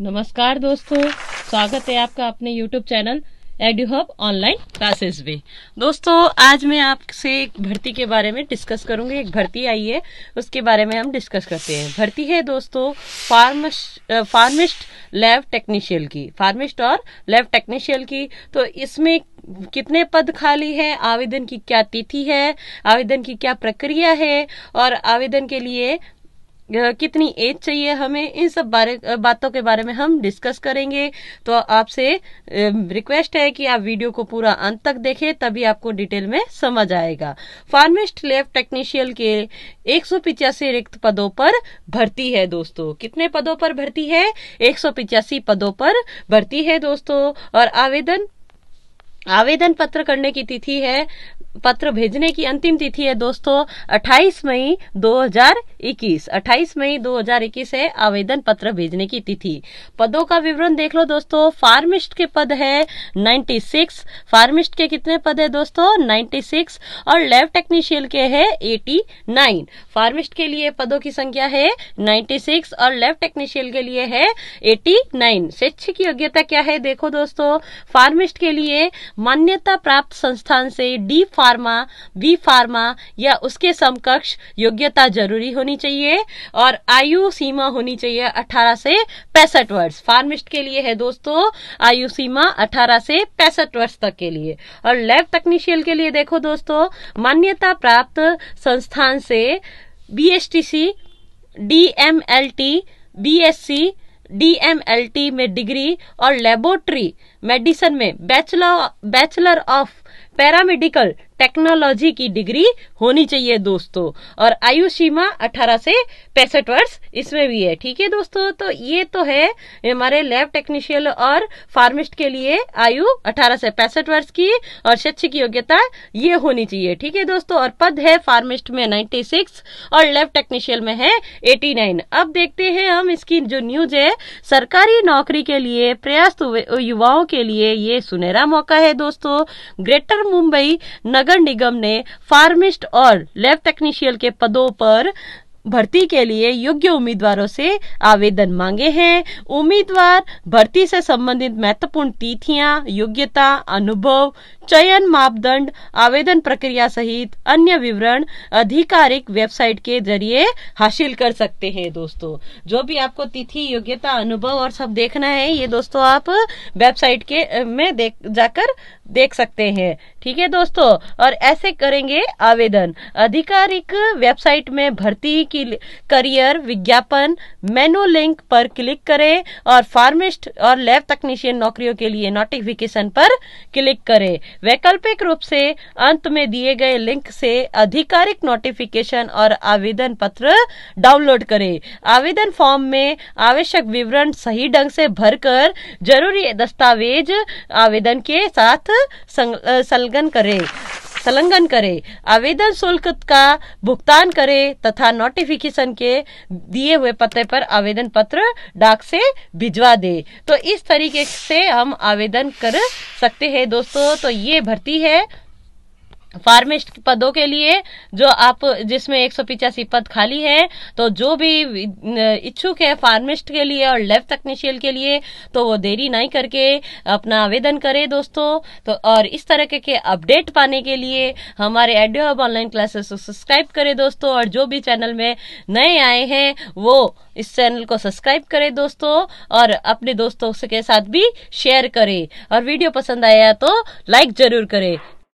नमस्कार दोस्तों स्वागत है आपका अपने YouTube channel Eduhub online classes में दोस्तों आज मैं आपसे एक भर्ती के बारे में डिस्कस करूंगी एक भर्ती आई है उसके बारे में हम डिस्कस करते हैं भर्ती है दोस्तों फार्म फार्मिस्ट लैब टेक्नीशियल की फार्मिस्ट और लैब टेक्नीशियल की तो इसमें कितने पद खाली है आवेदन की क्या तिथि है आवेदन की क्या प्रक्रिया है और आवेदन के लिए कितनी एज चाहिए हमें इन सब बारे बातों के बारे में हम डिस्कस करेंगे तो आपसे रिक्वेस्ट है कि आप वीडियो को पूरा अंत तक देखें तभी आपको डिटेल में समझ आएगा फार्मिस्ट लेब टेक्नीशियल के एक रिक्त पदों पर भर्ती है दोस्तों कितने पदों पर भर्ती है एक पदों पर भर्ती है दोस्तों और आवेदन आवेदन पत्र करने की तिथि है पत्र भेजने की अंतिम तिथि है दोस्तों 28 मई 2021 28 मई 2021 है आवेदन पत्र भेजने की तिथि पदों का विवरण देख लो दोस्तों फार्मिस्ट के पद है 96 फार्मिस्ट के कितने पद है दोस्तों 96 और लैब टेक्नीशियन के है 89 फार्मिस्ट के लिए पदों की संख्या है 96 और लैब टेक्नीशियन के लिए है 89 शैक्षिक योग्यता क्या है देखो दोस्तों फार्मिस्ट के लिए मान्यता प्राप्त संस्थान से डी फार्मा बी फार्मा या उसके समकक्ष योग्यता जरूरी होनी चाहिए और आयु सीमा होनी चाहिए 18 से पैंसठ वर्ष फार्मिस्ट के लिए है दोस्तों आयु सीमा 18 से पैंसठ वर्ष तक के लिए और लैब टेक्नीशियन के लिए देखो दोस्तों मान्यता प्राप्त संस्थान से B S T C D M L T B S C DMLT में डिग्री और लेबोरेटरी मेडिसिन में bachelor bachelor of paramedical technology की डिग्री होनी चाहिए दोस्तों और आयु सीमा 18 से पैंसठ वर्ष इसमें भी है ठीक है दोस्तों तो ये तो है हमारे लैब टेक्नीशियन और फार्मिस्ट के लिए आयु 18 से पैंसठ वर्ष की और शैक्षिक योग्यता ये होनी चाहिए ठीक है दोस्तों और पद है फार्मिस्ट में सिक्स और लैब टेक्नीशियन में है नाइन अब देखते हैं हम इसकी जो न्यूज है सरकारी नौकरी के लिए प्रयास युवाओं के लिए ये सुनहरा मौका है दोस्तों ग्रेटर मुंबई नगर नगर निगम ने फार्मिस्ट और लैब टेक्नीशियल के पदों पर भर्ती के लिए योग्य उम्मीदवारों से आवेदन मांगे हैं उम्मीदवार भर्ती से संबंधित महत्वपूर्ण तिथियां योग्यता अनुभव चयन मापदंड आवेदन प्रक्रिया सहित अन्य विवरण आधिकारिक वेबसाइट के जरिए हासिल कर सकते हैं दोस्तों जो भी आपको तिथि योग्यता अनुभव और सब देखना है ये दोस्तों आप वेबसाइट के में देख जाकर देख सकते हैं ठीक है दोस्तों और ऐसे करेंगे आवेदन आधिकारिक वेबसाइट में भर्ती की करियर विज्ञापन मेनू लिंक पर क्लिक करें और फार्मिस्ट और लैब तकनीशियन नौकरियों के लिए नोटिफिकेशन पर क्लिक करें वैकल्पिक रूप से अंत में दिए गए लिंक से आधिकारिक नोटिफिकेशन और आवेदन पत्र डाउनलोड करें आवेदन फॉर्म में आवश्यक विवरण सही ढंग से भरकर जरूरी दस्तावेज आवेदन के साथ संलग्न करें संलग्न करे आवेदन शुल्क का भुगतान करे तथा नोटिफिकेशन के दिए हुए पते पर आवेदन पत्र डाक से भिजवा दे तो इस तरीके से हम आवेदन कर सकते हैं दोस्तों तो ये भर्ती है फार्मिस्ट पदों के लिए जो आप जिसमें एक पद खाली है तो जो भी इच्छुक है फार्मिस्ट के लिए और लेब तकनीशियल के लिए तो वो देरी नहीं करके अपना आवेदन करे दोस्तों तो और इस तरह के, के अपडेट पाने के लिए हमारे एडियो हब ऑनलाइन क्लासेस को सब्सक्राइब करें दोस्तों और जो भी चैनल में नए आए हैं वो इस चैनल को सब्सक्राइब करें दोस्तों और अपने दोस्तों के साथ भी शेयर करें और वीडियो पसंद आया तो लाइक जरूर करें